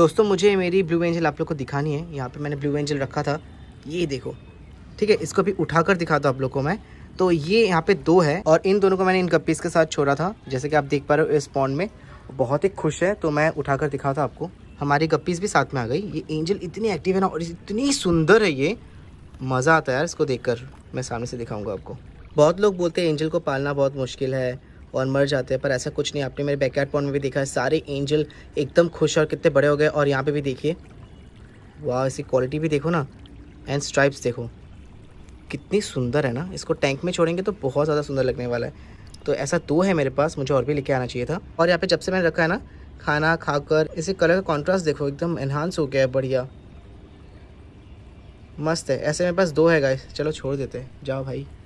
दोस्तों मुझे मेरी ब्लू एंजल आप लोग को दिखानी है यहाँ पे मैंने ब्लू एंजल रखा था ये देखो ठीक है इसको भी उठा कर दिखा दो आप लोग को मैं तो ये यहाँ पे दो है और इन दोनों को मैंने इन गप्पीज़ के साथ छोड़ा था जैसे कि आप देख पा रहे हो इस पॉन्ड में बहुत ही खुश है तो मैं उठा कर दिखा था आपको हमारी गप्पीज़ भी साथ में आ गई ये एंजल इतनी एक्टिव है ना और इतनी सुंदर है ये मज़ा आता है यार इसको देखकर मैं सामने से दिखाऊंगा आपको बहुत लोग बोलते हैं एंजल को पालना बहुत मुश्किल है और मर जाते हैं पर ऐसा कुछ नहीं आपने मेरे बैकयार्ड पॉन्ड में भी देखा है सारे एंजल एकदम खुश और कितने बड़े हो गए और यहाँ पे भी देखिए वाह इसकी क्वालिटी भी देखो ना एंड स्ट्राइप्स देखो कितनी सुंदर है ना इसको टैंक में छोड़ेंगे तो बहुत ज़्यादा सुंदर लगने वाला है तो ऐसा दो है मेरे पास मुझे और भी लेके आना चाहिए था और यहाँ पर जब से मैंने रखा है ना खाना खाकर इसे कलर का कॉन्ट्रास्ट देखो एकदम एनहांस हो गया है बढ़िया मस्त है ऐसे मेरे पास दो है गाइस चलो छोड़ देते हैं जाओ भाई